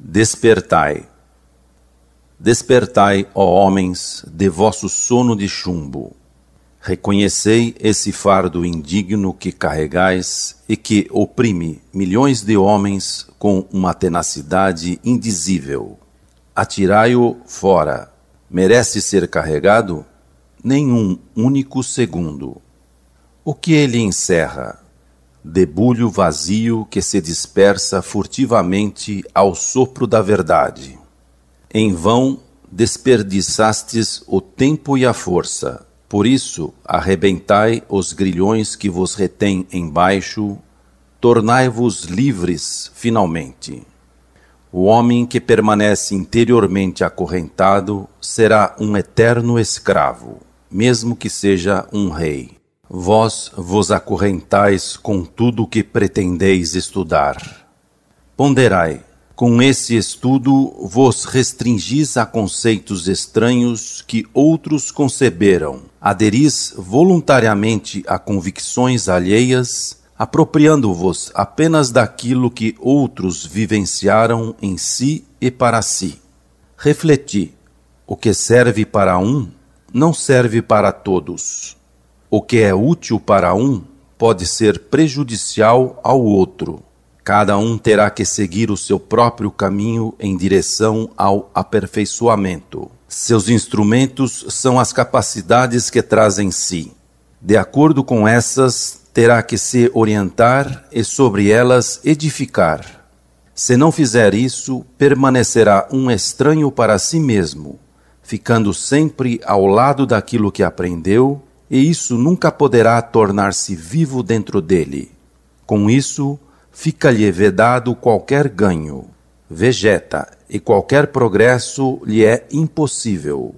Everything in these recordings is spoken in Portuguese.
Despertai, despertai, ó homens, de vosso sono de chumbo. Reconhecei esse fardo indigno que carregais e que oprime milhões de homens com uma tenacidade indizível. Atirai-o fora. Merece ser carregado? Nenhum único segundo. O que ele encerra? debulho vazio que se dispersa furtivamente ao sopro da verdade. Em vão desperdiçastes o tempo e a força, por isso arrebentai os grilhões que vos retêm embaixo, tornai-vos livres finalmente. O homem que permanece interiormente acorrentado será um eterno escravo, mesmo que seja um rei. Vós vos acorrentais com tudo o que pretendeis estudar. Ponderai, com esse estudo vos restringis a conceitos estranhos que outros conceberam, aderis voluntariamente a convicções alheias, apropriando-vos apenas daquilo que outros vivenciaram em si e para si. Refleti: o que serve para um não serve para todos o que é útil para um pode ser prejudicial ao outro. Cada um terá que seguir o seu próprio caminho em direção ao aperfeiçoamento. Seus instrumentos são as capacidades que traz em si. De acordo com essas, terá que se orientar e sobre elas edificar. Se não fizer isso, permanecerá um estranho para si mesmo, ficando sempre ao lado daquilo que aprendeu e isso nunca poderá tornar-se vivo dentro dele. Com isso, fica-lhe vedado qualquer ganho. Vegeta, e qualquer progresso lhe é impossível.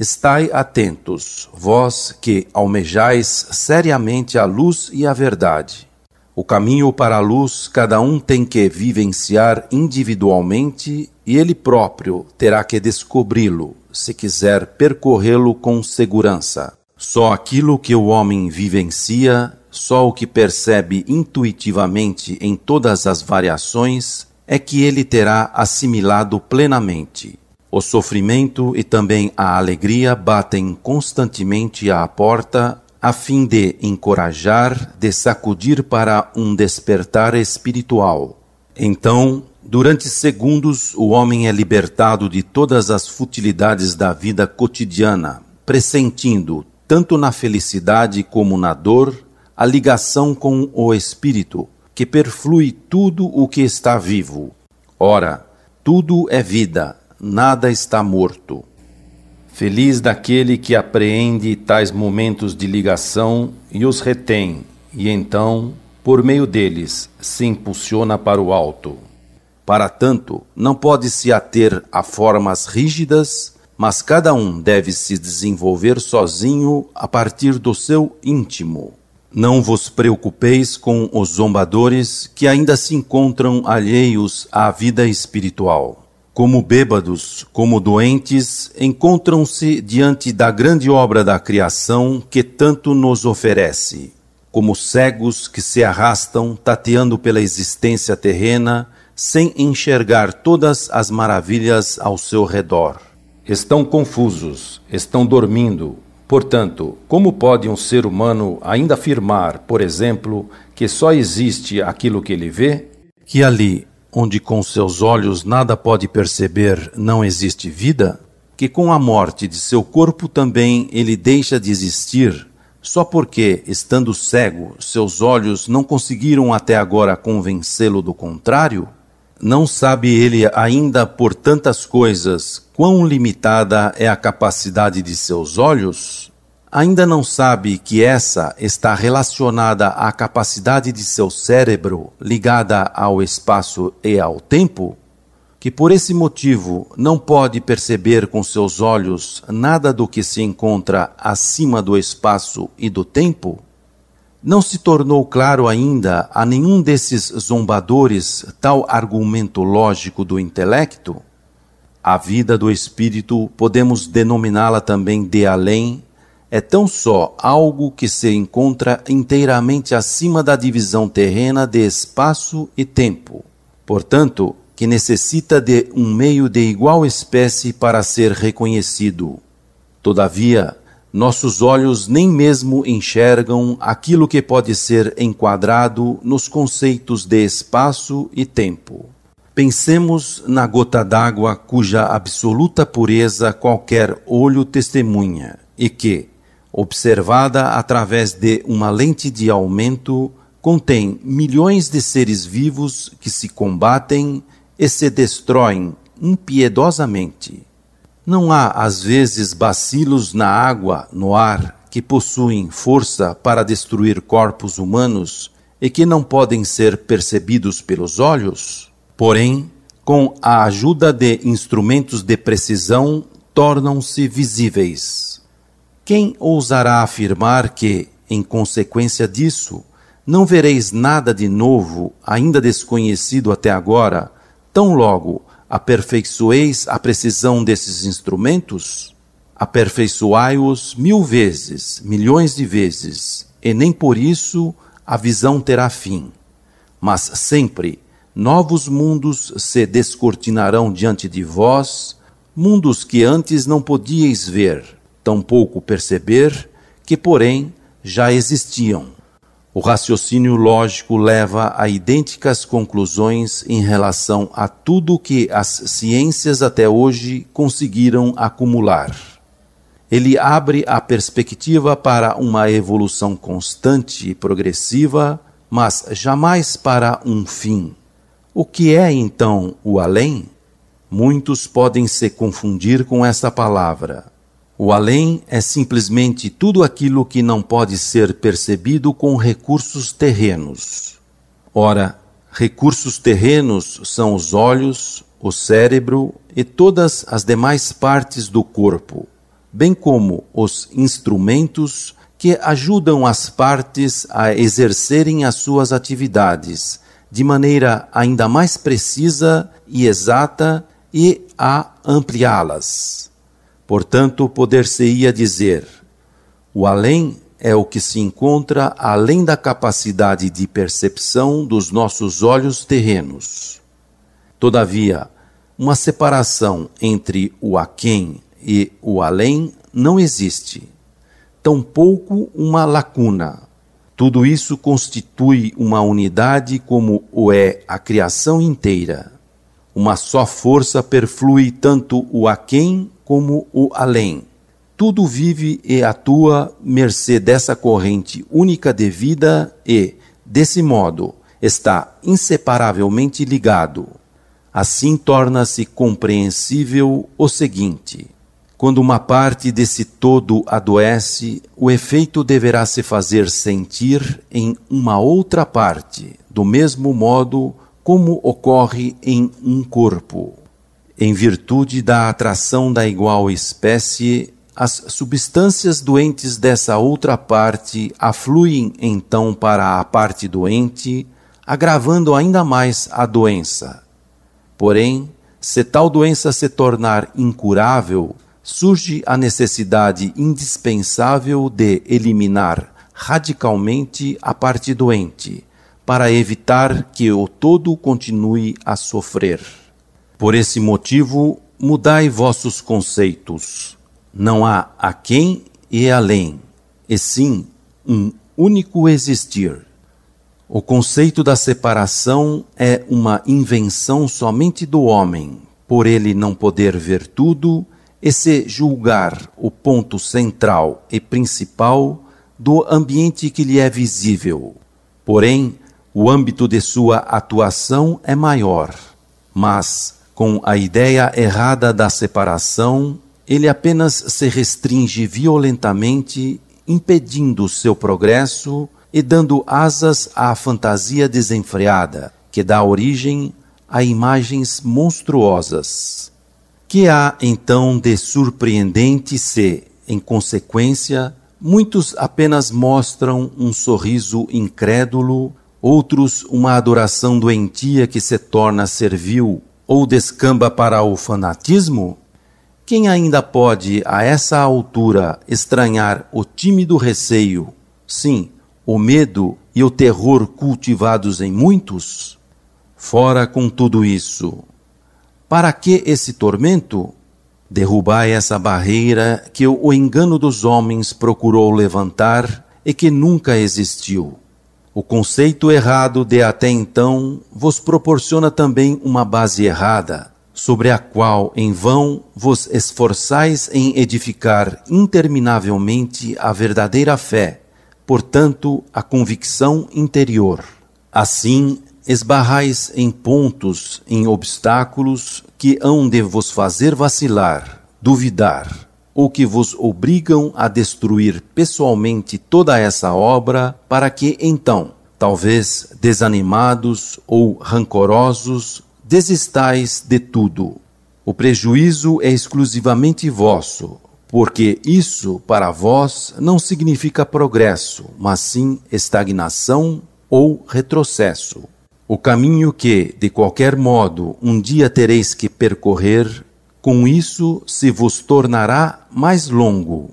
Estai atentos, vós que almejais seriamente a luz e a verdade. O caminho para a luz cada um tem que vivenciar individualmente e ele próprio terá que descobri-lo, se quiser percorrê-lo com segurança. Só aquilo que o homem vivencia, só o que percebe intuitivamente em todas as variações, é que ele terá assimilado plenamente. O sofrimento e também a alegria batem constantemente à porta a fim de encorajar, de sacudir para um despertar espiritual. Então, durante segundos, o homem é libertado de todas as futilidades da vida cotidiana, pressentindo tanto na felicidade como na dor, a ligação com o espírito, que perflui tudo o que está vivo. Ora, tudo é vida, nada está morto. Feliz daquele que apreende tais momentos de ligação e os retém, e então, por meio deles, se impulsiona para o alto. Para tanto, não pode se ater a formas rígidas mas cada um deve se desenvolver sozinho a partir do seu íntimo. Não vos preocupeis com os zombadores que ainda se encontram alheios à vida espiritual. Como bêbados, como doentes, encontram-se diante da grande obra da criação que tanto nos oferece. Como cegos que se arrastam tateando pela existência terrena, sem enxergar todas as maravilhas ao seu redor Estão confusos, estão dormindo. Portanto, como pode um ser humano ainda afirmar, por exemplo, que só existe aquilo que ele vê? Que ali, onde com seus olhos nada pode perceber, não existe vida? Que com a morte de seu corpo também ele deixa de existir, só porque, estando cego, seus olhos não conseguiram até agora convencê-lo do contrário? Não sabe ele ainda por tantas coisas quão limitada é a capacidade de seus olhos? Ainda não sabe que essa está relacionada à capacidade de seu cérebro ligada ao espaço e ao tempo? Que por esse motivo não pode perceber com seus olhos nada do que se encontra acima do espaço e do tempo? Não se tornou claro ainda a nenhum desses zombadores tal argumento lógico do intelecto? A vida do espírito, podemos denominá-la também de além, é tão só algo que se encontra inteiramente acima da divisão terrena de espaço e tempo. Portanto, que necessita de um meio de igual espécie para ser reconhecido. Todavia, nossos olhos nem mesmo enxergam aquilo que pode ser enquadrado nos conceitos de espaço e tempo. Pensemos na gota d'água cuja absoluta pureza qualquer olho testemunha e que, observada através de uma lente de aumento, contém milhões de seres vivos que se combatem e se destroem impiedosamente. Não há, às vezes, bacilos na água, no ar, que possuem força para destruir corpos humanos e que não podem ser percebidos pelos olhos? Porém, com a ajuda de instrumentos de precisão, tornam-se visíveis. Quem ousará afirmar que, em consequência disso, não vereis nada de novo, ainda desconhecido até agora, tão logo aperfeiçoeis a precisão desses instrumentos? Aperfeiçoai-os mil vezes, milhões de vezes, e nem por isso a visão terá fim. Mas sempre novos mundos se descortinarão diante de vós, mundos que antes não podíeis ver, tampouco perceber, que porém já existiam. O raciocínio lógico leva a idênticas conclusões em relação a tudo que as ciências até hoje conseguiram acumular. Ele abre a perspectiva para uma evolução constante e progressiva, mas jamais para um fim. O que é então o além? Muitos podem se confundir com esta palavra. O além é simplesmente tudo aquilo que não pode ser percebido com recursos terrenos. Ora, recursos terrenos são os olhos, o cérebro e todas as demais partes do corpo, bem como os instrumentos que ajudam as partes a exercerem as suas atividades de maneira ainda mais precisa e exata e a ampliá-las. Portanto, poder-se-ia dizer: o além é o que se encontra além da capacidade de percepção dos nossos olhos terrenos. Todavia, uma separação entre o aquém e o além não existe, tampouco uma lacuna. Tudo isso constitui uma unidade como o é a criação inteira. Uma só força perflui tanto o aquém como o além. Tudo vive e atua mercê dessa corrente única de vida e, desse modo, está inseparavelmente ligado. Assim torna-se compreensível o seguinte: quando uma parte desse todo adoece, o efeito deverá se fazer sentir em uma outra parte, do mesmo modo como ocorre em um corpo em virtude da atração da igual espécie, as substâncias doentes dessa outra parte afluem então para a parte doente, agravando ainda mais a doença. Porém, se tal doença se tornar incurável, surge a necessidade indispensável de eliminar radicalmente a parte doente, para evitar que o todo continue a sofrer. Por esse motivo, mudai vossos conceitos. Não há a quem e além, e sim um único existir. O conceito da separação é uma invenção somente do homem, por ele não poder ver tudo e se julgar o ponto central e principal do ambiente que lhe é visível. Porém, o âmbito de sua atuação é maior, mas com a ideia errada da separação, ele apenas se restringe violentamente, impedindo seu progresso e dando asas à fantasia desenfreada, que dá origem a imagens monstruosas. Que há então de surpreendente se, em consequência, muitos apenas mostram um sorriso incrédulo, outros uma adoração doentia que se torna servil, ou descamba para o fanatismo? Quem ainda pode, a essa altura, estranhar o tímido receio, sim, o medo e o terror cultivados em muitos? Fora com tudo isso! Para que esse tormento? Derrubai essa barreira que o engano dos homens procurou levantar e que nunca existiu. O conceito errado de até então vos proporciona também uma base errada, sobre a qual em vão vos esforçais em edificar interminavelmente a verdadeira fé, portanto, a convicção interior. Assim, esbarrais em pontos, em obstáculos que hão de vos fazer vacilar, duvidar ou que vos obrigam a destruir pessoalmente toda essa obra, para que então, talvez desanimados ou rancorosos, desistais de tudo. O prejuízo é exclusivamente vosso, porque isso para vós não significa progresso, mas sim estagnação ou retrocesso. O caminho que, de qualquer modo, um dia tereis que percorrer com isso se vos tornará mais longo.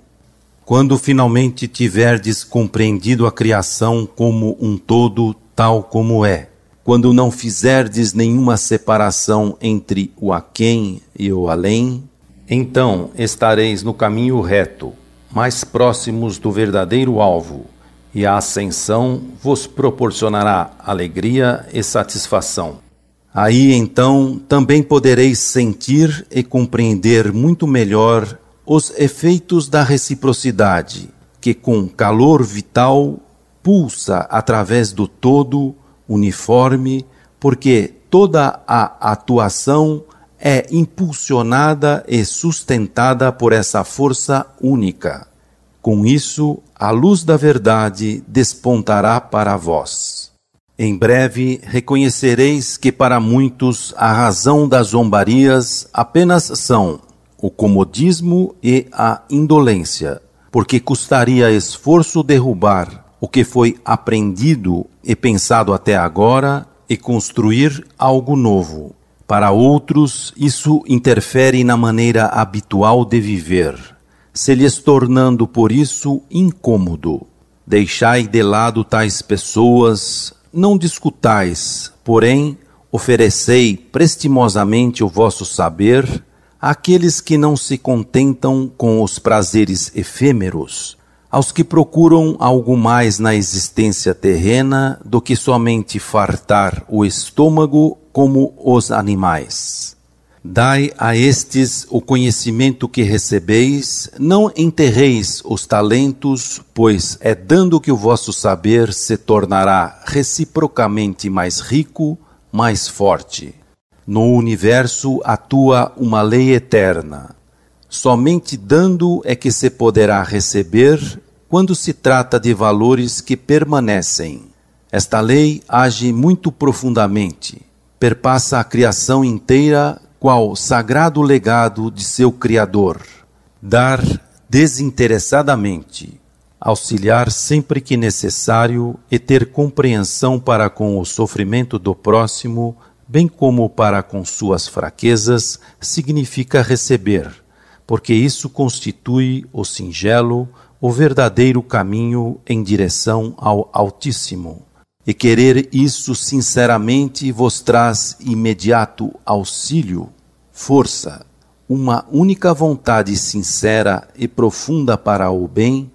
Quando finalmente tiverdes compreendido a criação como um todo, tal como é, quando não fizerdes nenhuma separação entre o aquém e o além, então estareis no caminho reto, mais próximos do verdadeiro alvo, e a ascensão vos proporcionará alegria e satisfação. Aí então também podereis sentir e compreender muito melhor os efeitos da reciprocidade, que com calor vital pulsa através do todo uniforme, porque toda a atuação é impulsionada e sustentada por essa força única. Com isso, a luz da verdade despontará para vós. Em breve reconhecereis que para muitos a razão das zombarias apenas são o comodismo e a indolência, porque custaria esforço derrubar o que foi aprendido e pensado até agora e construir algo novo. Para outros, isso interfere na maneira habitual de viver, se lhes tornando por isso incômodo. Deixai de lado tais pessoas, não discutais, porém, oferecei prestimosamente o vosso saber àqueles que não se contentam com os prazeres efêmeros, aos que procuram algo mais na existência terrena do que somente fartar o estômago como os animais. Dai a estes o conhecimento que recebeis, não enterreis os talentos, pois é dando que o vosso saber se tornará reciprocamente mais rico, mais forte. No universo atua uma lei eterna. Somente dando é que se poderá receber quando se trata de valores que permanecem. Esta lei age muito profundamente, perpassa a criação inteira qual sagrado legado de seu Criador. Dar desinteressadamente, auxiliar sempre que necessário e ter compreensão para com o sofrimento do próximo, bem como para com suas fraquezas, significa receber, porque isso constitui o singelo, o verdadeiro caminho em direção ao Altíssimo e querer isso sinceramente vos traz imediato auxílio, força, uma única vontade sincera e profunda para o bem,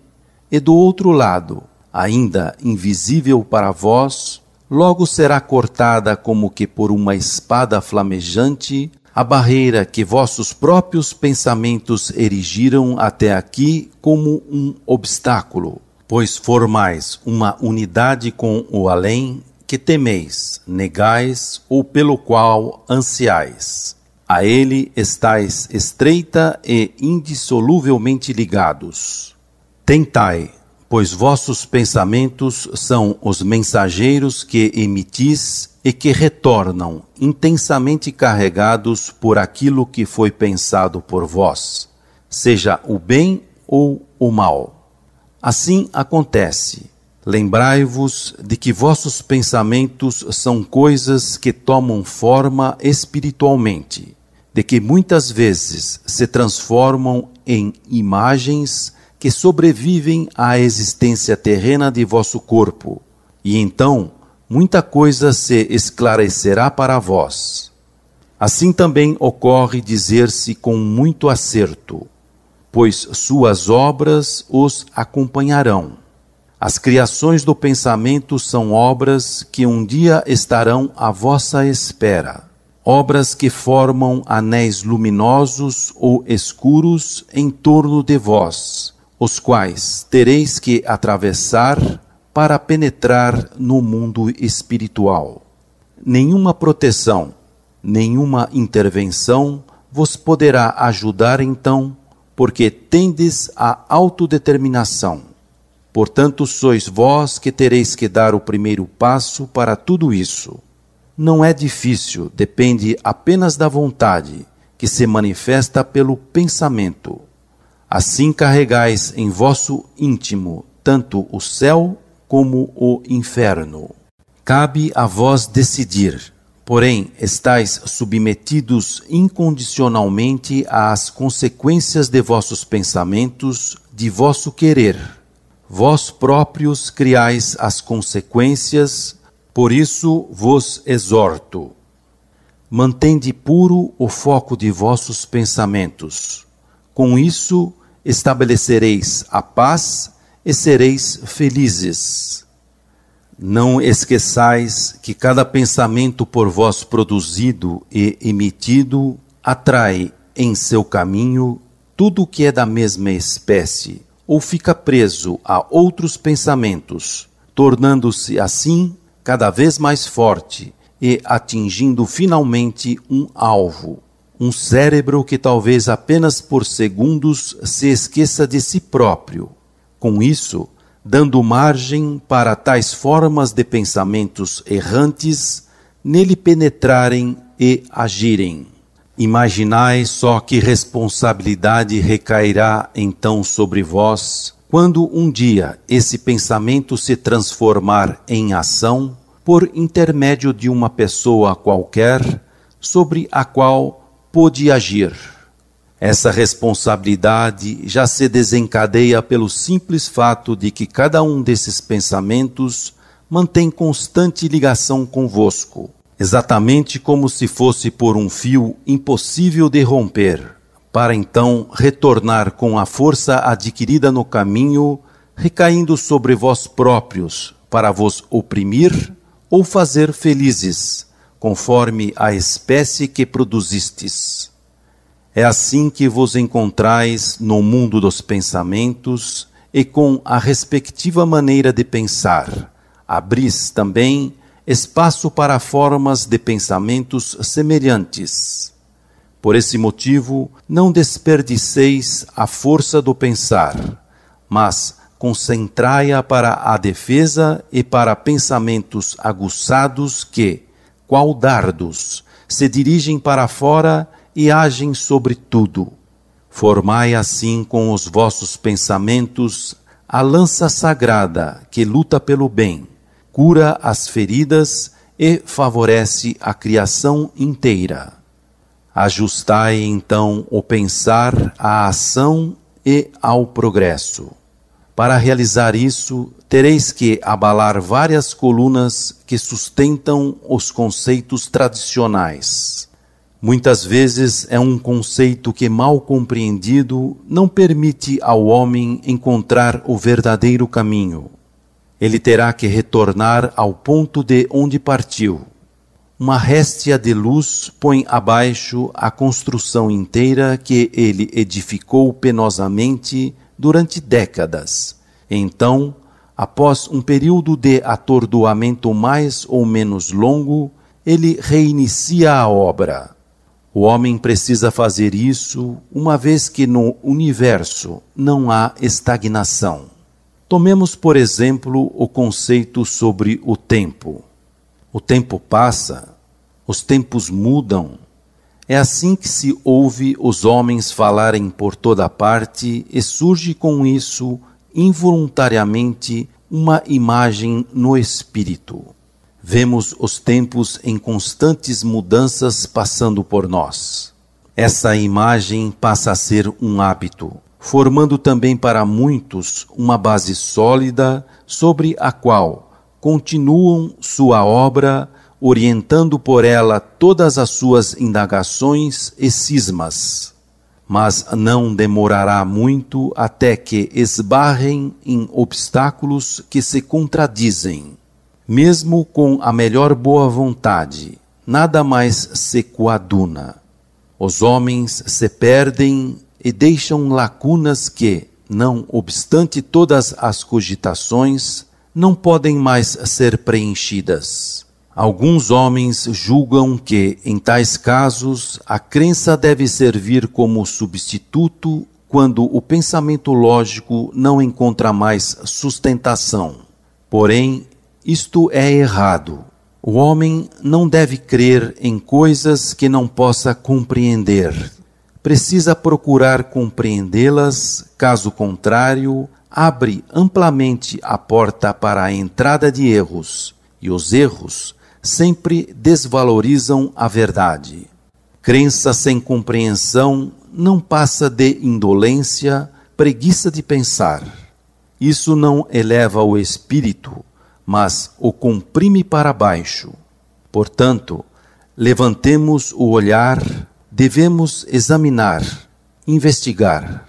e do outro lado, ainda invisível para vós, logo será cortada como que por uma espada flamejante a barreira que vossos próprios pensamentos erigiram até aqui como um obstáculo Pois formais uma unidade com o além, que temeis, negais ou pelo qual ansiais. A ele estais estreita e indissoluvelmente ligados. Tentai, pois vossos pensamentos são os mensageiros que emitis e que retornam intensamente carregados por aquilo que foi pensado por vós, seja o bem ou o mal. Assim acontece. Lembrai-vos de que vossos pensamentos são coisas que tomam forma espiritualmente, de que muitas vezes se transformam em imagens que sobrevivem à existência terrena de vosso corpo, e então muita coisa se esclarecerá para vós. Assim também ocorre dizer-se com muito acerto: pois suas obras os acompanharão. As criações do pensamento são obras que um dia estarão à vossa espera, obras que formam anéis luminosos ou escuros em torno de vós, os quais tereis que atravessar para penetrar no mundo espiritual. Nenhuma proteção, nenhuma intervenção vos poderá ajudar então porque tendes a autodeterminação. Portanto, sois vós que tereis que dar o primeiro passo para tudo isso. Não é difícil, depende apenas da vontade, que se manifesta pelo pensamento. Assim carregais em vosso íntimo tanto o céu como o inferno. Cabe a vós decidir Porém, estáis submetidos incondicionalmente às consequências de vossos pensamentos, de vosso querer. Vós próprios criais as consequências, por isso vos exorto. Mantende puro o foco de vossos pensamentos. Com isso, estabelecereis a paz e sereis felizes. Não esqueçais que cada pensamento por vós produzido e emitido atrai em seu caminho tudo o que é da mesma espécie, ou fica preso a outros pensamentos, tornando-se assim cada vez mais forte e atingindo finalmente um alvo, um cérebro que talvez apenas por segundos se esqueça de si próprio. Com isso, dando margem para tais formas de pensamentos errantes nele penetrarem e agirem. Imaginai só que responsabilidade recairá então sobre vós, quando um dia esse pensamento se transformar em ação, por intermédio de uma pessoa qualquer, sobre a qual pôde agir. Essa responsabilidade já se desencadeia pelo simples fato de que cada um desses pensamentos mantém constante ligação convosco, exatamente como se fosse por um fio impossível de romper, para então retornar com a força adquirida no caminho, recaindo sobre vós próprios, para vos oprimir ou fazer felizes, conforme a espécie que produzistes. É assim que vos encontrais no mundo dos pensamentos e com a respectiva maneira de pensar. Abris também espaço para formas de pensamentos semelhantes. Por esse motivo, não desperdiceis a força do pensar, mas concentrai-a para a defesa e para pensamentos aguçados que, qual dardos, se dirigem para fora e agem sobre tudo. Formai assim com os vossos pensamentos a lança sagrada que luta pelo bem, cura as feridas e favorece a criação inteira. Ajustai então o pensar à ação e ao progresso. Para realizar isso, tereis que abalar várias colunas que sustentam os conceitos tradicionais. Muitas vezes é um conceito que, mal compreendido, não permite ao homem encontrar o verdadeiro caminho. Ele terá que retornar ao ponto de onde partiu. Uma réstia de luz põe abaixo a construção inteira que ele edificou penosamente durante décadas. Então, após um período de atordoamento mais ou menos longo, ele reinicia a obra o homem precisa fazer isso, uma vez que no universo não há estagnação. Tomemos, por exemplo, o conceito sobre o tempo. O tempo passa, os tempos mudam. É assim que se ouve os homens falarem por toda parte e surge com isso, involuntariamente, uma imagem no espírito vemos os tempos em constantes mudanças passando por nós. Essa imagem passa a ser um hábito, formando também para muitos uma base sólida sobre a qual continuam sua obra, orientando por ela todas as suas indagações e cismas mas não demorará muito até que esbarrem em obstáculos que se contradizem mesmo com a melhor boa vontade, nada mais se coaduna. Os homens se perdem e deixam lacunas que, não obstante todas as cogitações, não podem mais ser preenchidas. Alguns homens julgam que, em tais casos, a crença deve servir como substituto quando o pensamento lógico não encontra mais sustentação. Porém, isto é errado. O homem não deve crer em coisas que não possa compreender. Precisa procurar compreendê-las, caso contrário, abre amplamente a porta para a entrada de erros, e os erros sempre desvalorizam a verdade. Crença sem compreensão não passa de indolência, preguiça de pensar. Isso não eleva o espírito, mas o comprime para baixo. Portanto, levantemos o olhar, devemos examinar, investigar.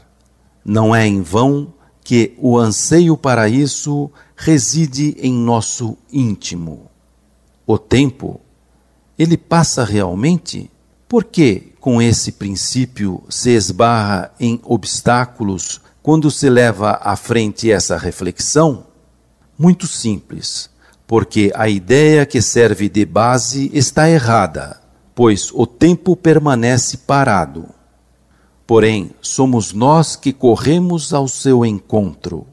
Não é em vão que o anseio para isso reside em nosso íntimo. O tempo, ele passa realmente? Por que com esse princípio se esbarra em obstáculos quando se leva à frente essa reflexão? muito simples, porque a ideia que serve de base está errada, pois o tempo permanece parado. Porém, somos nós que corremos ao seu encontro.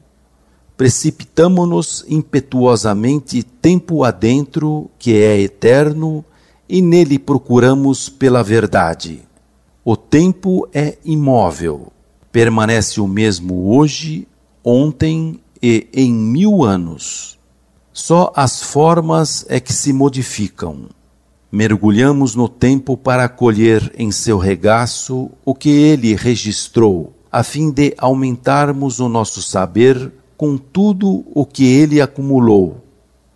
Precipitamo-nos impetuosamente tempo adentro, que é eterno, e nele procuramos pela verdade. O tempo é imóvel, permanece o mesmo hoje, ontem e em mil anos. Só as formas é que se modificam. Mergulhamos no tempo para colher em seu regaço o que ele registrou, a fim de aumentarmos o nosso saber com tudo o que ele acumulou.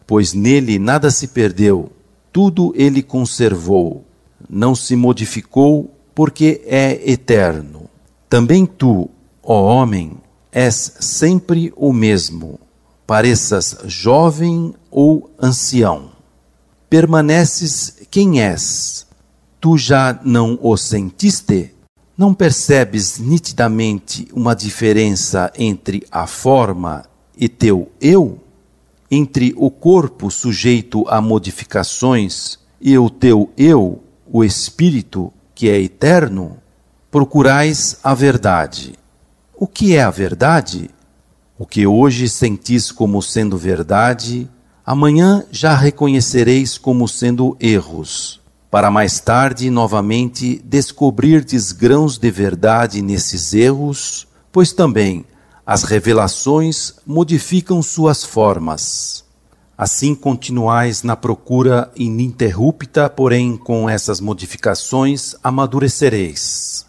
Pois nele nada se perdeu, tudo ele conservou, não se modificou, porque é eterno. Também tu, ó homem, és sempre o mesmo, pareças jovem ou ancião. Permaneces quem és. Tu já não o sentiste? Não percebes nitidamente uma diferença entre a forma e teu eu? Entre o corpo sujeito a modificações e o teu eu, o espírito, que é eterno? Procurais a verdade o que é a verdade? O que hoje sentis como sendo verdade, amanhã já reconhecereis como sendo erros, para mais tarde novamente descobrirdes grãos de verdade nesses erros, pois também as revelações modificam suas formas. Assim continuais na procura ininterrupta, porém com essas modificações amadurecereis.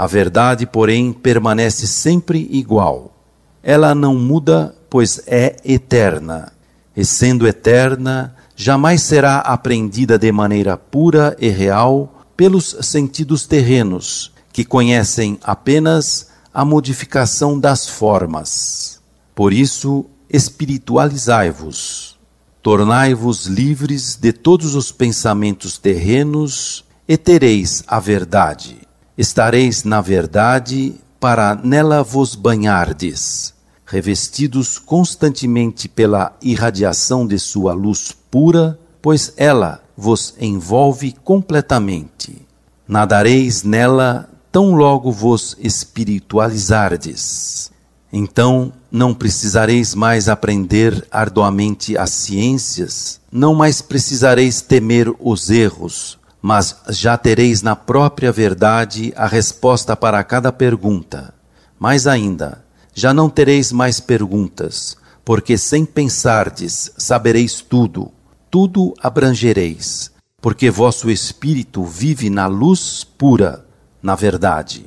A verdade, porém, permanece sempre igual. Ela não muda, pois é eterna. E sendo eterna, jamais será aprendida de maneira pura e real pelos sentidos terrenos, que conhecem apenas a modificação das formas. Por isso, espiritualizai-vos, tornai-vos livres de todos os pensamentos terrenos e tereis a verdade. Estareis na verdade para nela vos banhardes, revestidos constantemente pela irradiação de sua luz pura, pois ela vos envolve completamente. Nadareis nela tão logo vos espiritualizardes. Então não precisareis mais aprender arduamente as ciências, não mais precisareis temer os erros, mas já tereis na própria verdade a resposta para cada pergunta. Mais ainda, já não tereis mais perguntas, porque sem pensardes sabereis tudo, tudo abrangereis, porque vosso espírito vive na luz pura, na verdade.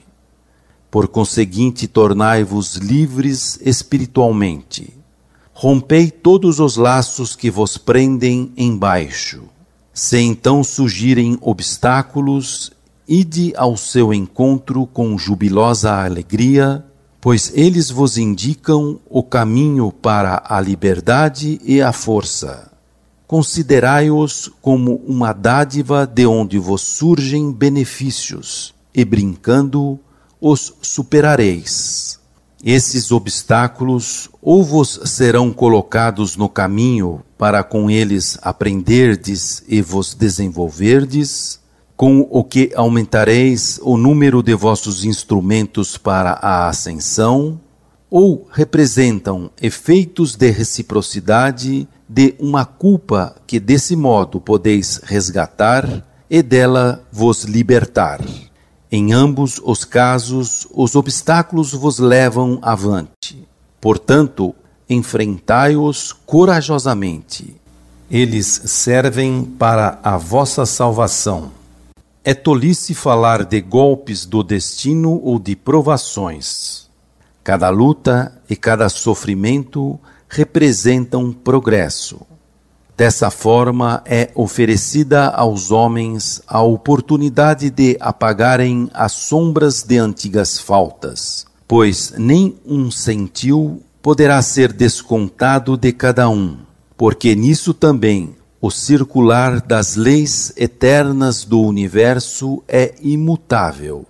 Por conseguinte, tornai-vos livres espiritualmente. Rompei todos os laços que vos prendem embaixo se então surgirem obstáculos, ide ao seu encontro com jubilosa alegria, pois eles vos indicam o caminho para a liberdade e a força. Considerai-os como uma dádiva de onde vos surgem benefícios, e brincando os superareis. Esses obstáculos ou vos serão colocados no caminho para com eles aprenderdes e vos desenvolverdes, com o que aumentareis o número de vossos instrumentos para a ascensão, ou representam efeitos de reciprocidade de uma culpa que desse modo podeis resgatar e dela vos libertar. Em ambos os casos, os obstáculos vos levam avante. Portanto, enfrentai-os corajosamente. Eles servem para a vossa salvação. É tolice falar de golpes do destino ou de provações. Cada luta e cada sofrimento representam progresso. Dessa forma, é oferecida aos homens a oportunidade de apagarem as sombras de antigas faltas, pois nem um sentiu poderá ser descontado de cada um, porque nisso também o circular das leis eternas do universo é imutável,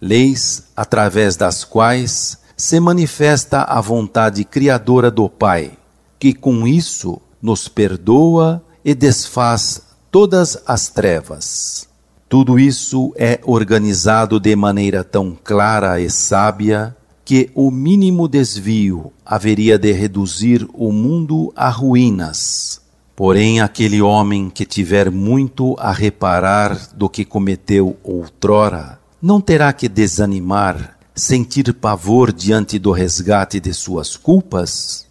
leis através das quais se manifesta a vontade criadora do Pai, que com isso nos perdoa e desfaz todas as trevas. Tudo isso é organizado de maneira tão clara e sábia que o mínimo desvio haveria de reduzir o mundo a ruínas. Porém, aquele homem que tiver muito a reparar do que cometeu outrora, não terá que desanimar, sentir pavor diante do resgate de suas culpas?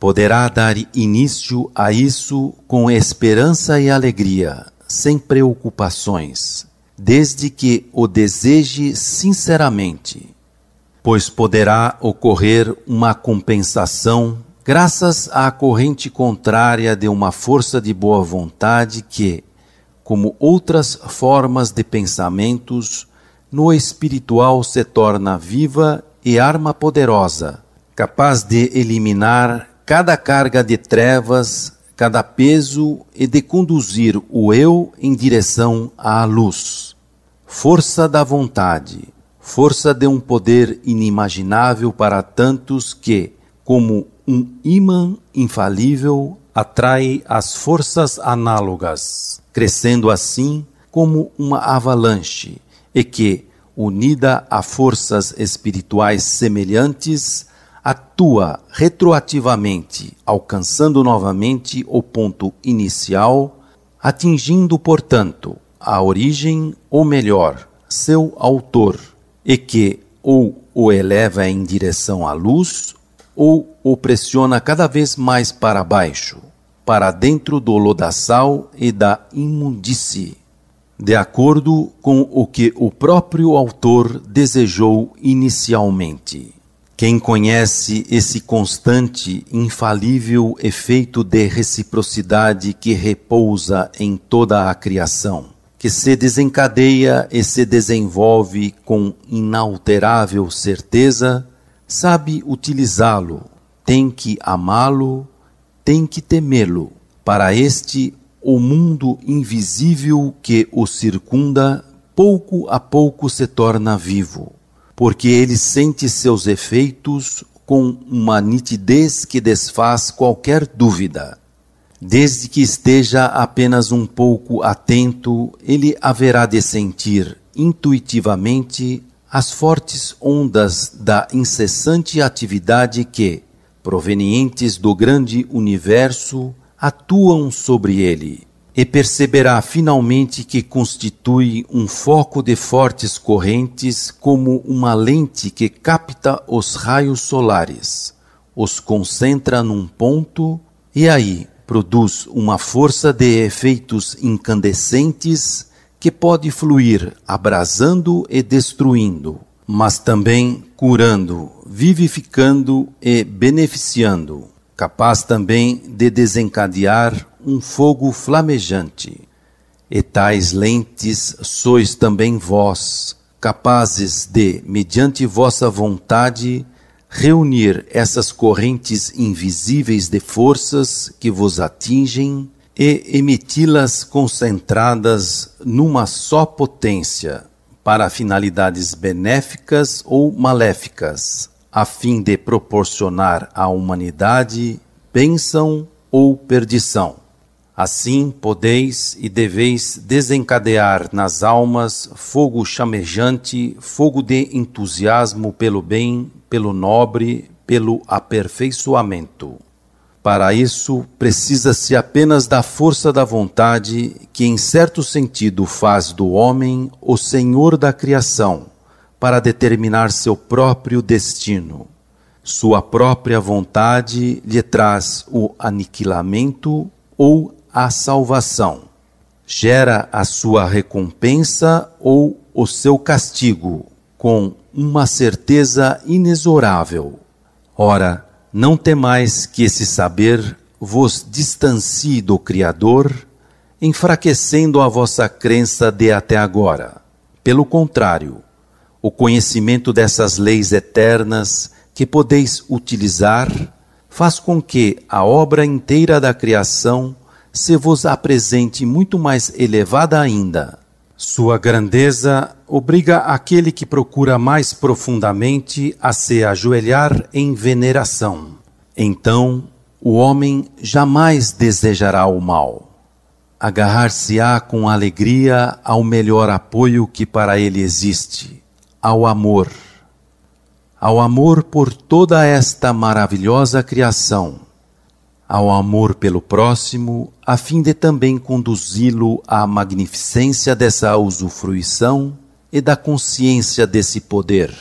Poderá dar início a isso com esperança e alegria, sem preocupações, desde que o deseje sinceramente, pois poderá ocorrer uma compensação graças à corrente contrária de uma força de boa vontade que, como outras formas de pensamentos, no espiritual se torna viva e arma poderosa, capaz de eliminar cada carga de trevas, cada peso e de conduzir o eu em direção à luz. Força da vontade, força de um poder inimaginável para tantos que, como um imã infalível, atrai as forças análogas, crescendo assim como uma avalanche, e que, unida a forças espirituais semelhantes, atua retroativamente, alcançando novamente o ponto inicial, atingindo, portanto, a origem, ou melhor, seu autor, e que ou o eleva em direção à luz, ou o pressiona cada vez mais para baixo, para dentro do lodaçal e da imundície, de acordo com o que o próprio autor desejou inicialmente. Quem conhece esse constante, infalível efeito de reciprocidade que repousa em toda a criação, que se desencadeia e se desenvolve com inalterável certeza, sabe utilizá-lo, tem que amá-lo, tem que temê-lo. Para este, o mundo invisível que o circunda, pouco a pouco se torna vivo porque ele sente seus efeitos com uma nitidez que desfaz qualquer dúvida. Desde que esteja apenas um pouco atento, ele haverá de sentir intuitivamente as fortes ondas da incessante atividade que, provenientes do grande universo, atuam sobre ele e perceberá finalmente que constitui um foco de fortes correntes como uma lente que capta os raios solares, os concentra num ponto e aí produz uma força de efeitos incandescentes que pode fluir abrasando e destruindo, mas também curando, vivificando e beneficiando, capaz também de desencadear um fogo flamejante. E tais lentes sois também vós, capazes de, mediante vossa vontade, reunir essas correntes invisíveis de forças que vos atingem e emiti-las concentradas numa só potência, para finalidades benéficas ou maléficas, a fim de proporcionar à humanidade bênção ou perdição. Assim podeis e deveis desencadear nas almas fogo chamejante, fogo de entusiasmo pelo bem, pelo nobre, pelo aperfeiçoamento. Para isso, precisa-se apenas da força da vontade, que em certo sentido faz do homem o senhor da criação, para determinar seu próprio destino. Sua própria vontade lhe traz o aniquilamento ou a salvação? Gera a sua recompensa ou o seu castigo, com uma certeza inexorável. Ora, não temais que esse saber vos distancie do Criador, enfraquecendo a vossa crença de até agora. Pelo contrário, o conhecimento dessas leis eternas que podeis utilizar faz com que a obra inteira da criação se vos apresente muito mais elevada ainda. Sua grandeza obriga aquele que procura mais profundamente a se ajoelhar em veneração. Então, o homem jamais desejará o mal. Agarrar-se-á com alegria ao melhor apoio que para ele existe, ao amor. Ao amor por toda esta maravilhosa criação ao amor pelo próximo, a fim de também conduzi-lo à magnificência dessa usufruição e da consciência desse poder.